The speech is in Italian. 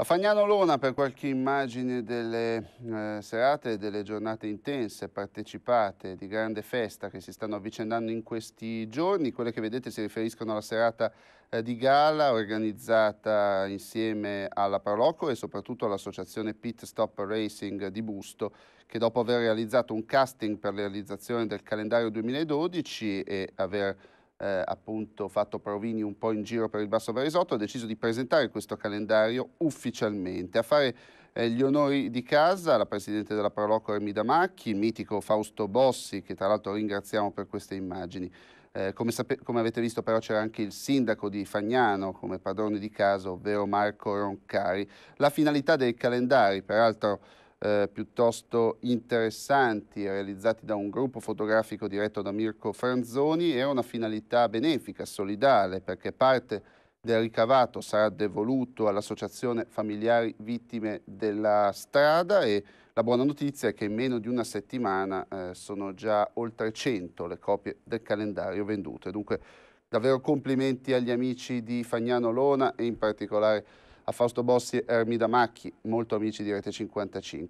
A Fagnano Lona per qualche immagine delle eh, serate e delle giornate intense, partecipate, di grande festa che si stanno avvicendando in questi giorni. Quelle che vedete si riferiscono alla serata eh, di gala organizzata insieme alla Parloco e soprattutto all'associazione Pit Stop Racing di Busto che dopo aver realizzato un casting per la realizzazione del calendario 2012 e aver eh, appunto fatto provini un po' in giro per il Basso Varesotto, ha deciso di presentare questo calendario ufficialmente. A fare eh, gli onori di casa la Presidente della Proloco Ermida Macchi, il mitico Fausto Bossi, che tra l'altro ringraziamo per queste immagini. Eh, come, come, avete visto però c'era anche il sindaco di Fagnano come padrone di casa, ovvero Marco Roncari. La finalità dei calendari, peraltro eh, piuttosto interessanti realizzati da un gruppo fotografico diretto da Mirko Franzoni era una finalità benefica, solidale, perché parte del ricavato sarà devoluto all'associazione familiari vittime della strada e la buona notizia è che in meno di una settimana eh, sono già oltre 100 le copie del calendario vendute. Dunque davvero complimenti agli amici di Fagnano Lona e in particolare a Fausto Bossi e Ermida Macchi, molto amici di Rete 55.